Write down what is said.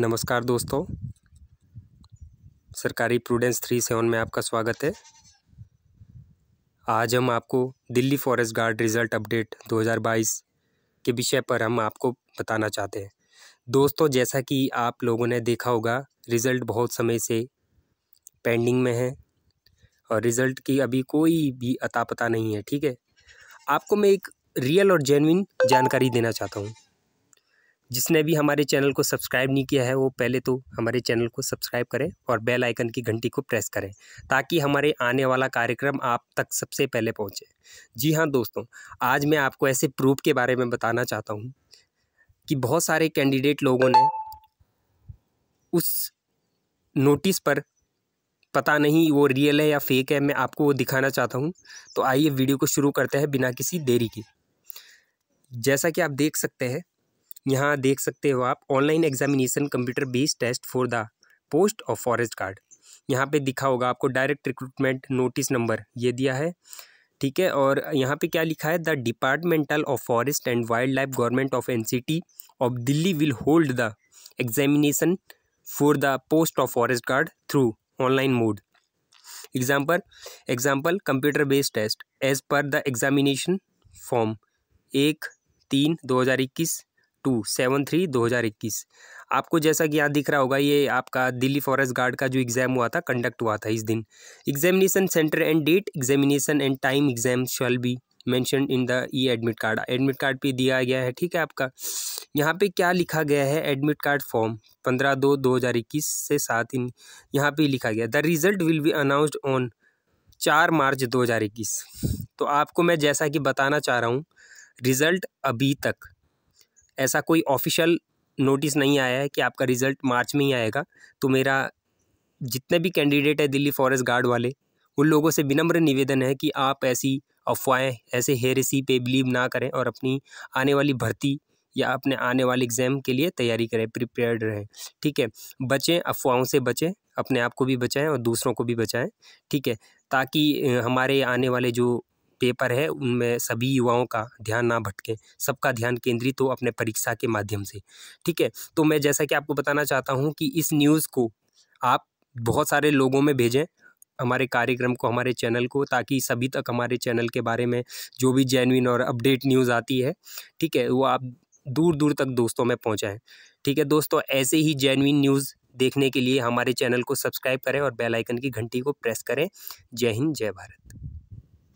नमस्कार दोस्तों सरकारी प्रूडेंस थ्री सेवन में आपका स्वागत है आज हम आपको Delhi forest guard result update 2022 के विषय पर हम आपको बताना चाहते हैं दोस्तों जैसा कि आप लोगों ने देखा होगा रिज़ल्ट बहुत समय से पेंडिंग में है और रिज़ल्ट की अभी कोई भी अता पता नहीं है ठीक है आपको मैं एक रियल और जेनविन जानकारी देना चाहता हूँ जिसने भी हमारे चैनल को सब्सक्राइब नहीं किया है वो पहले तो हमारे चैनल को सब्सक्राइब करें और बेल आइकन की घंटी को प्रेस करें ताकि हमारे आने वाला कार्यक्रम आप तक सबसे पहले पहुंचे जी हाँ दोस्तों आज मैं आपको ऐसे प्रूफ के बारे में बताना चाहता हूँ कि बहुत सारे कैंडिडेट लोगों ने उस नोटिस पर पता नहीं वो रियल है या फेक है मैं आपको वो दिखाना चाहता हूँ तो आइए वीडियो को शुरू करते हैं बिना किसी देरी के जैसा कि आप देख सकते हैं यहाँ देख सकते हो आप online examination computer based test for the post of forest guard यहाँ पे दिखा होगा आपको डायरेक्ट रिक्रूटमेंट नोटिस नंबर ये दिया है ठीक है और यहाँ पे क्या लिखा है the departmental of forest and wildlife government of T of Delhi will hold the examination for the post of forest guard through online mode example example computer based test as per the examination form एक तीन दो हज़ार इक्कीस to seven three दो हज़ार इक्कीस आपको जैसा कि यहाँ दिख रहा होगा ये आपका दिल्ली फॉरेस्ट गार्ड का जो एग्ज़ाम हुआ था कंडक्ट हुआ था इस दिन examination centre and date examination and time exam shall be mention in the e admit card admit card पर दिया गया है ठीक है आपका यहाँ पे क्या लिखा गया है एडमिट कार्ड फॉर्म पंद्रह दो दो हज़ार इक्कीस से सात इन यहाँ पे लिखा गया the result will be announced on चार मार्च दो हज़ार इक्कीस तो आपको मैं जैसा कि बताना चाह रहा हूँ रिज़ल्ट अभी तक ऐसा कोई ऑफिशियल नोटिस नहीं आया है कि आपका रिज़ल्ट मार्च में ही आएगा तो मेरा जितने भी कैंडिडेट है दिल्ली फॉरेस्ट गार्ड वाले उन लोगों से विनम्र निवेदन है कि आप ऐसी अफवाहें ऐसे हेरेसी पे बिलीव ना करें और अपनी आने वाली भर्ती या अपने आने वाले एग्ज़ाम के लिए तैयारी करें प्रिपेयर्ड रहें ठीक है बचें अफवाहों से बचें अपने आप को भी बचाएं और दूसरों को भी बचाएं ठीक है ताकि हमारे आने वाले जो पेपर है उनमें सभी युवाओं का ध्यान ना भटके सबका ध्यान केंद्रित हो अपने परीक्षा के माध्यम से ठीक है तो मैं जैसा कि आपको बताना चाहता हूँ कि इस न्यूज़ को आप बहुत सारे लोगों में भेजें हमारे कार्यक्रम को हमारे चैनल को ताकि सभी तक हमारे चैनल के बारे में जो भी जेनविन और अपडेट न्यूज़ आती है ठीक है वो आप दूर दूर तक दोस्तों में पहुँचाएँ ठीक है दोस्तों ऐसे ही जेनविन न्यूज़ देखने के लिए हमारे चैनल को सब्सक्राइब करें और बेल आइकन की घंटी को प्रेस करें जय हिंद जय भारत